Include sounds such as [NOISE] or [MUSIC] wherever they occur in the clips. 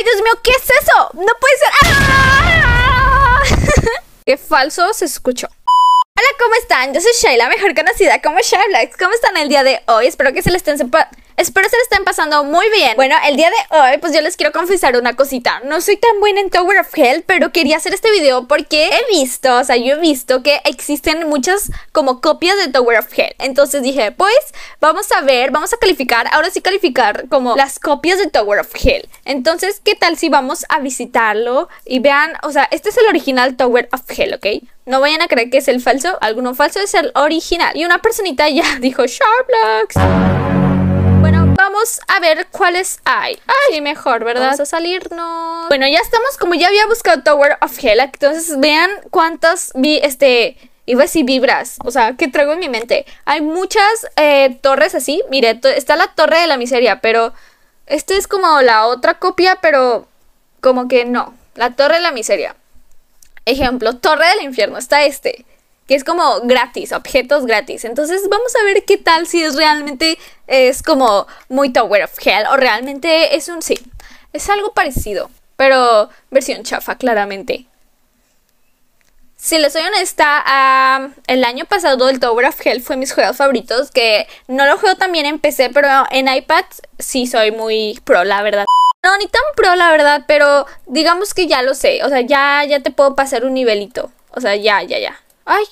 ¡Ay, Dios mío! ¿Qué es eso? ¡No puede ser! ¡Ah! [LAUGHS] ¡Qué falso se escuchó! Hola, ¿cómo están? Yo soy Shayla, mejor conocida como Blacks. ¿Cómo están el día de hoy? Espero que se les estén sepa... Espero se lo estén pasando muy bien. Bueno, el día de hoy, pues yo les quiero confesar una cosita. No soy tan buena en Tower of Hell, pero quería hacer este video porque he visto, o sea, yo he visto que existen muchas como copias de Tower of Hell. Entonces dije, pues vamos a ver, vamos a calificar, ahora sí calificar como las copias de Tower of Hell. Entonces, ¿qué tal si vamos a visitarlo y vean, o sea, este es el original Tower of Hell, ¿ok? No vayan a creer que es el falso, alguno falso es el original. Y una personita ya [LAUGHS] dijo, ¡Sharplux! a ver cuáles hay. Ay, mejor, ¿verdad? Vamos a salirnos. Bueno, ya estamos, como ya había buscado Tower of Hell, entonces vean cuántas vi, este, iba a decir vibras, o sea, que traigo en mi mente. Hay muchas eh, torres así, mire, está la torre de la miseria, pero esta es como la otra copia, pero como que no, la torre de la miseria. Ejemplo, torre del infierno, está este que es como gratis, objetos gratis. Entonces vamos a ver qué tal si es realmente es como muy Tower of Hell o realmente es un sí. Es algo parecido, pero versión chafa claramente. Si les soy honesta, el año pasado el Tower of Hell fue mis juegos favoritos, que no lo juego también en PC, pero en iPad sí soy muy pro, la verdad. No, ni tan pro, la verdad, pero digamos que ya lo sé. O sea, ya, ya te puedo pasar un nivelito. O sea, ya, ya, ya. Ay,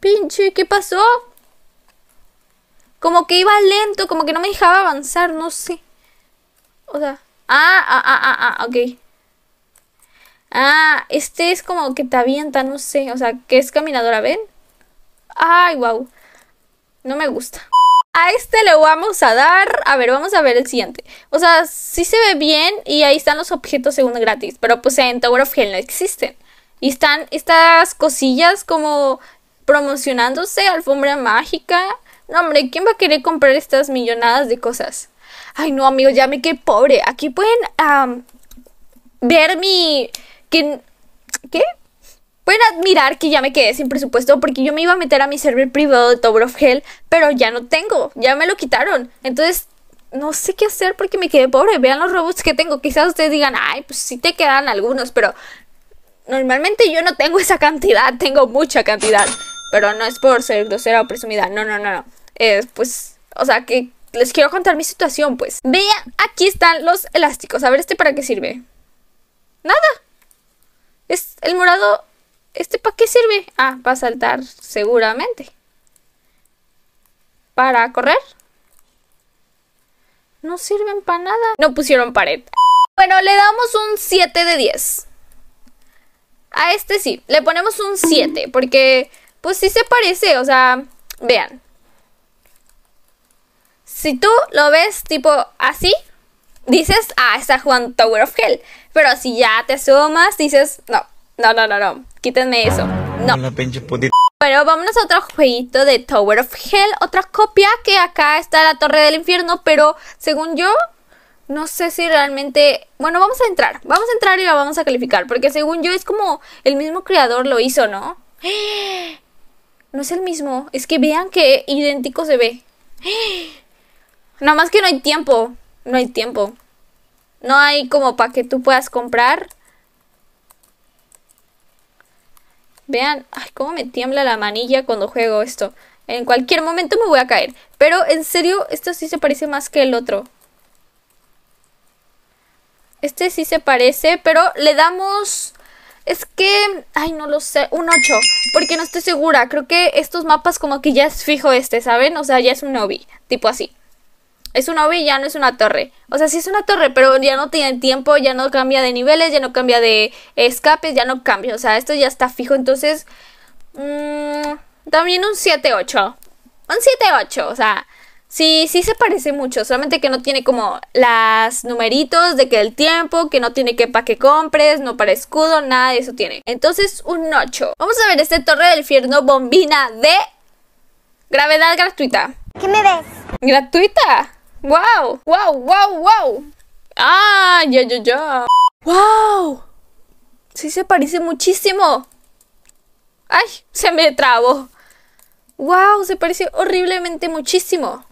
Pinche, ¿qué pasó? Como que iba lento, como que no me dejaba avanzar, no sé. O sea, ah, ah, ah, ah, ok. Ah, este es como que te avienta, no sé. O sea, que es caminadora, ¿ven? Ay, wow. No me gusta. A este le vamos a dar. A ver, vamos a ver el siguiente. O sea, sí se ve bien y ahí están los objetos según gratis. Pero pues en Tower of Hell no existen. Y están estas cosillas como promocionándose alfombra mágica. No, hombre, ¿quién va a querer comprar estas millonadas de cosas? Ay, no, amigo, ya me quedé pobre. Aquí pueden ver mi... ¿Qué? ¿Qué? Pueden admirar que ya me quedé sin presupuesto porque yo me iba a meter a mi server privado de Tower of Hell, pero ya no tengo, ya me lo quitaron. Entonces, no sé qué hacer porque me quedé pobre. Vean los robots que tengo. Quizás ustedes digan, ay, pues sí te quedan algunos, pero normalmente yo no tengo esa cantidad, tengo mucha cantidad. Pero no es por ser grosera o presumida. No, no, no, no. Es pues, o sea, que les quiero contar mi situación, pues. Vean, aquí están los elásticos. A ver, ¿este para qué sirve? Nada. Es el morado. ¿Este para qué sirve? Ah, para saltar, seguramente. ¿Para correr? No sirven para nada. No pusieron pared. Bueno, le damos un 7 de 10. A este sí, le ponemos un 7 porque pues sí se parece, o sea, vean. Si tú lo ves tipo así, dices, ah, está jugando Tower of Hell. Pero si ya te sumas, dices, no, no, no, no, no, quítenme eso. No. Pero vámonos a otro jueguito de Tower of Hell, otra copia que acá está la Torre del Infierno, pero según yo, no sé si realmente... Bueno, vamos a entrar, vamos a entrar y la vamos a calificar, porque según yo es como el mismo creador lo hizo, ¿no? No es el mismo. Es que vean que idéntico se ve. Nada más que no hay tiempo. No hay tiempo. No hay como para que tú puedas comprar. Vean, ay, cómo me tiembla la manilla cuando juego esto. En cualquier momento me voy a caer. Pero en serio, esto sí se parece más que el otro. Este sí se parece, pero le damos es que, ay, no lo sé, un 8, porque no estoy segura. Creo que estos mapas como que ya es fijo este, ¿saben? O sea, ya es un obi, tipo así. Es un obi, ya no es una torre. O sea, sí es una torre, pero ya no tiene tiempo, ya no cambia de niveles, ya no cambia de escapes, ya no cambia. O sea, esto ya está fijo, entonces... Mm, también un 7-8. Un 7-8, o sea, Sí, sí se parece mucho, solamente que no tiene como las numeritos de que el tiempo, que no tiene que para que compres, no para escudo, nada de eso tiene. Entonces, un 8. Vamos a ver este Torre del Infierno bombina de gravedad gratuita. ¿Qué me ves? ¿Gratuita? ¡Wow! ¡Wow! ¡Wow! ¡Wow! ¡Ah! ¡Ya, ya, ya! ¡Wow! Sí se parece muchísimo. ¡Ay! Se me trabó. ¡Wow! Se parece horriblemente muchísimo.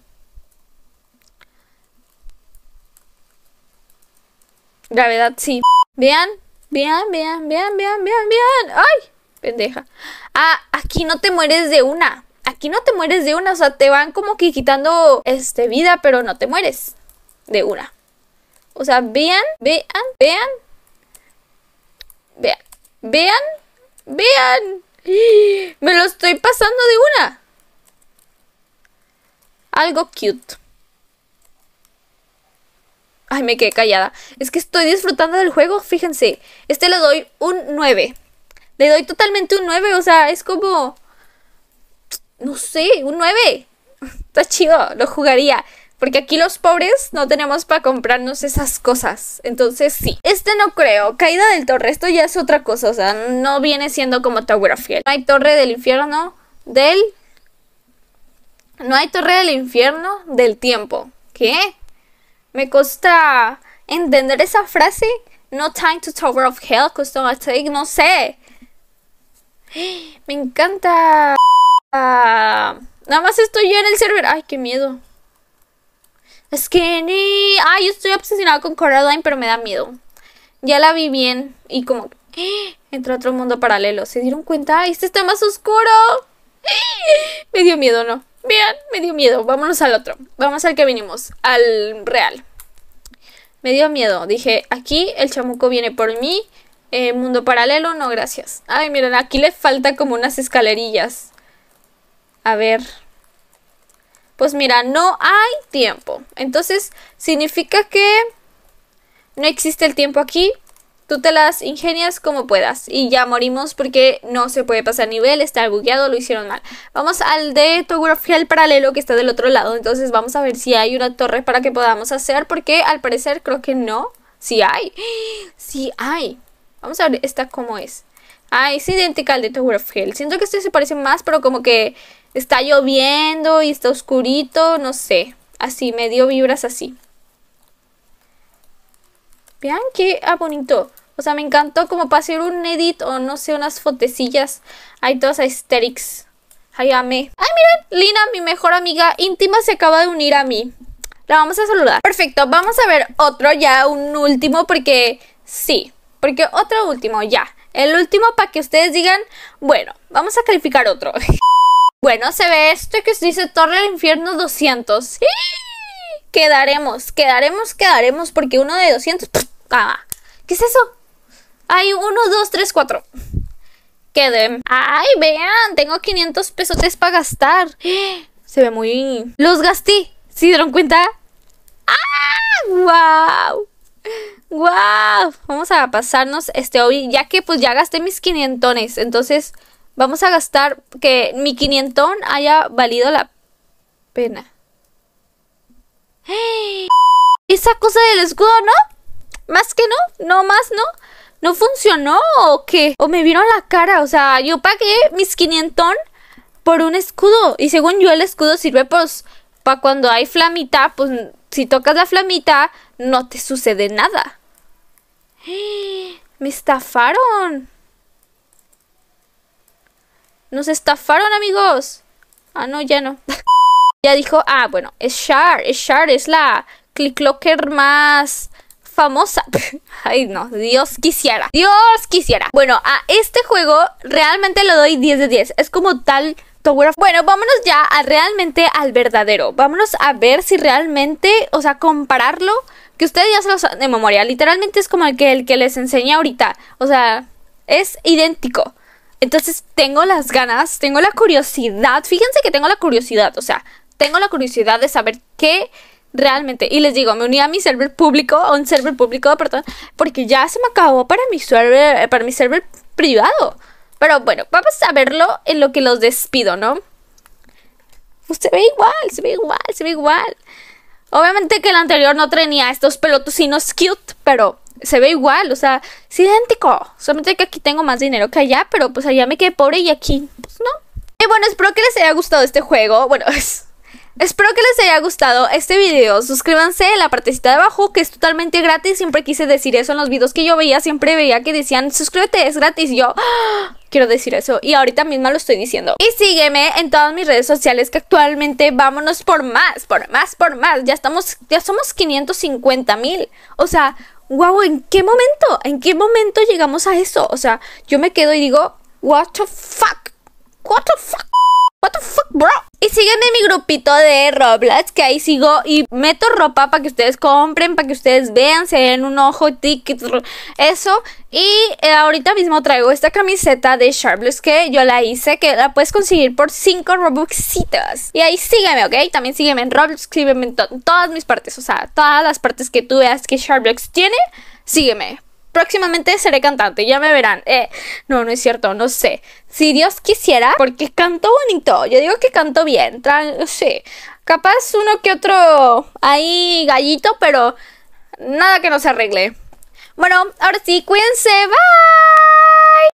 Gravedad, sí. Vean, vean, vean, vean, vean, vean, vean. ¡Ay! Pendeja. Ah, aquí no te mueres de una. Aquí no te mueres de una. O sea, te van como que quitando este, vida, pero no te mueres de una. O sea, vean, vean, vean. Vean, vean, vean. Me lo estoy pasando de una. Algo cute me quedé callada. Es que estoy disfrutando del juego, fíjense. Este le doy un 9. Le doy totalmente un 9, o sea, es como... No sé, un 9. [LAUGHS] Está chido, lo jugaría. Porque aquí los pobres no tenemos para comprarnos esas cosas. Entonces sí. Este no creo. Caída del torre. Esto ya es otra cosa. O sea, no viene siendo como Tower of Hell. No hay torre del infierno del... No hay torre del infierno del tiempo. ¿Qué? me cuesta entender esa frase. No time to Tower of Hell, Custom no sé. [GASPS] Me encanta. Ah, nada más estoy yo en el server. Ay, qué miedo. Skinny. Ay, yo estoy obsesionada con Coraline, pero me da miedo. Ya la vi bien. Y como. [GASPS] Entra otro mundo paralelo. ¿Se dieron cuenta? Este está más oscuro. [GASPS] Me dio miedo, ¿no? Bien, me dio miedo. Vámonos al otro. Vamos al que vinimos, al real. Me dio miedo. Dije, aquí el chamuco viene por mí. Eh, mundo paralelo, no gracias. Ay, miren, aquí le falta como unas escalerillas. A ver. Pues mira, no hay tiempo. Entonces, significa que no existe el tiempo aquí tú te las ingenias como puedas. Y ya morimos porque no se puede pasar nivel, está bugueado, lo hicieron mal. Vamos al de of Hell paralelo que está del otro lado. Entonces vamos a ver si hay una torre para que podamos hacer. Porque al parecer creo que no. si hay. si [GASPS] hay. Vamos a ver esta cómo es. Ah, es idéntica al de Tower of Hell. Siento que este se parece más, pero como que está lloviendo y está oscurito, no sé. Así, medio vibras así. Vean qué bonito. O sea, me encantó como para hacer un edit o no sé, unas fotecillas. Hay todas aesthetics. Ay, amé. Ay, miren, Lina, mi mejor amiga íntima, se acaba de unir a mí. La vamos a saludar. Perfecto, vamos a ver otro ya, un último, porque sí. Porque otro último, ya. El último para que ustedes digan, bueno, vamos a calificar otro. [LAUGHS] bueno, se ve esto que se dice Torre del Infierno 200 quedaremos, quedaremos, quedaremos, porque uno de 200, ah, ¿qué es eso? Hay uno, dos, tres, cuatro. Queden. Ay, vean, tengo 500 pesos para gastar. [GASPS] Se ve muy... Los gasté. ¿Se dieron cuenta? ¡Ah! ¡Wow! ¡Wow! Vamos a pasarnos este hoy, ya que pues ya gasté mis 500 Entonces, vamos a gastar que mi 500 haya valido la pena. [GASPS] Esa cosa del escudo, ¿no? Más que no, no más, ¿no? ¿No funcionó o qué? O me vieron la cara, o sea, yo pagué mis 500 por un escudo. Y según yo, el escudo sirve pues para cuando hay flamita, pues si tocas la flamita, no te sucede nada. [GASPS] Me estafaron. Nos estafaron, amigos. Ah, no, ya no. [LAUGHS] ya dijo, ah, bueno, es Shard, es Shar, es la clicklocker más famosa. [LAUGHS] Ay, no, Dios quisiera. Dios quisiera. Bueno, a este juego realmente lo doy 10 de 10. Es como tal Tower of... Bueno, vámonos ya realmente al verdadero. Vámonos a ver si realmente, o sea, compararlo, que ustedes ya se los de memoria. Literalmente es como el que, el que les enseña ahorita. O sea, es idéntico. Entonces tengo las ganas, tengo la curiosidad. Fíjense que tengo la curiosidad, o sea, tengo la curiosidad de saber qué realmente. Y les digo, me uní a mi server público, a un server público, perdón, porque ya se me acabó para mi server, para mi server privado. Pero bueno, vamos a verlo en lo que los despido, ¿no? Pues se ve igual, se ve igual, se ve igual. Obviamente que el anterior no tenía estos pelotucinos cute, pero se ve igual, o sea, es idéntico. Solamente que aquí tengo más dinero que allá, pero pues allá me quedé pobre y aquí, pues no. Y bueno, espero que les haya gustado este juego. Bueno, [LAUGHS] es Espero que les haya gustado este video. Suscríbanse en la partecita de abajo que es totalmente gratis. Siempre quise decir eso en los videos que yo veía. Siempre veía que decían suscríbete, es gratis. yo ah, quiero decir eso. Y ahorita mismo lo estoy diciendo. Y sígueme en todas mis redes sociales que actualmente vámonos por más, por más, por más. Ya estamos, ya somos 550 mil. O sea, wow, ¿en qué momento? ¿En qué momento llegamos a eso? O sea, yo me quedo y digo, what the fuck? What the fuck? What the fuck, bro? Sígueme en mi grupito de Roblox, que ahí sigo y meto ropa para que ustedes compren, para que ustedes vean, se den un ojo, ticket, eso. Y eh, ahorita mismo traigo esta camiseta de Sharpless que yo la hice, que la puedes conseguir por 5 Robuxitas Y ahí sígueme, ¿ok? También sígueme en Roblox, sígueme en todas mis partes, o sea, todas las partes que tú veas que Sharpless tiene, sígueme próximamente seré cantante, ya me verán. Eh, no, no es cierto, no sé. Si Dios quisiera, porque cantó bonito, yo digo que cantó bien, sí. Capaz uno que otro ahí gallito, pero nada que no se arregle. Bueno, ahora sí, cuídense, va